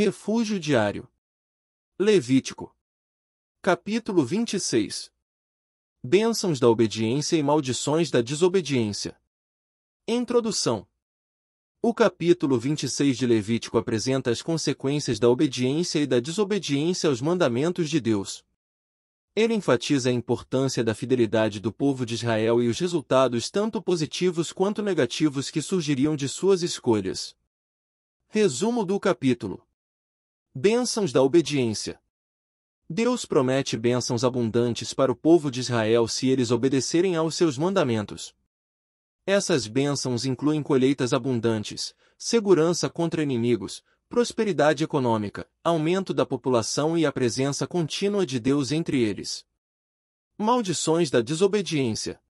Refúgio diário. Levítico. Capítulo 26. Bênçãos da obediência e maldições da desobediência. Introdução. O capítulo 26 de Levítico apresenta as consequências da obediência e da desobediência aos mandamentos de Deus. Ele enfatiza a importância da fidelidade do povo de Israel e os resultados tanto positivos quanto negativos que surgiriam de suas escolhas. Resumo do capítulo. Bênçãos da obediência. Deus promete bênçãos abundantes para o povo de Israel se eles obedecerem aos seus mandamentos. Essas bênçãos incluem colheitas abundantes, segurança contra inimigos, prosperidade econômica, aumento da população e a presença contínua de Deus entre eles. Maldições da desobediência.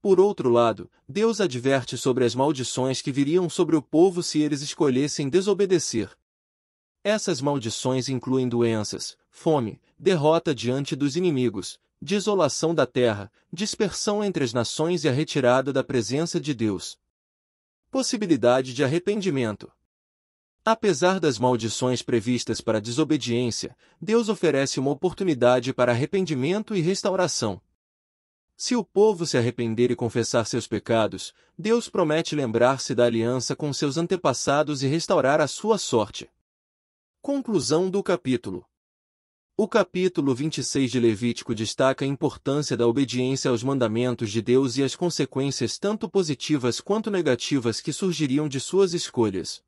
Por outro lado, Deus adverte sobre as maldições que viriam sobre o povo se eles escolhessem desobedecer. Essas maldições incluem doenças, fome, derrota diante dos inimigos, desolação da terra, dispersão entre as nações e a retirada da presença de Deus. Possibilidade de arrependimento. Apesar das maldições previstas para desobediência, Deus oferece uma oportunidade para arrependimento e restauração. Se o povo se arrepender e confessar seus pecados, Deus promete lembrar-se da aliança com seus antepassados e restaurar a sua sorte. Conclusão do capítulo. O capítulo 26 de Levítico destaca a importância da obediência aos mandamentos de Deus e as consequências tanto positivas quanto negativas que surgiriam de suas escolhas.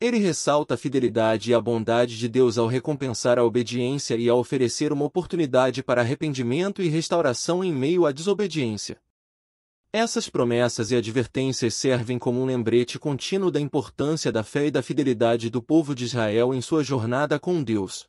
Ele ressalta a fidelidade e a bondade de Deus ao recompensar a obediência e a oferecer uma oportunidade para arrependimento e restauração em meio à desobediência. Essas promessas e advertências servem como um lembrete contínuo da importância da fé e da fidelidade do povo de Israel em sua jornada com Deus.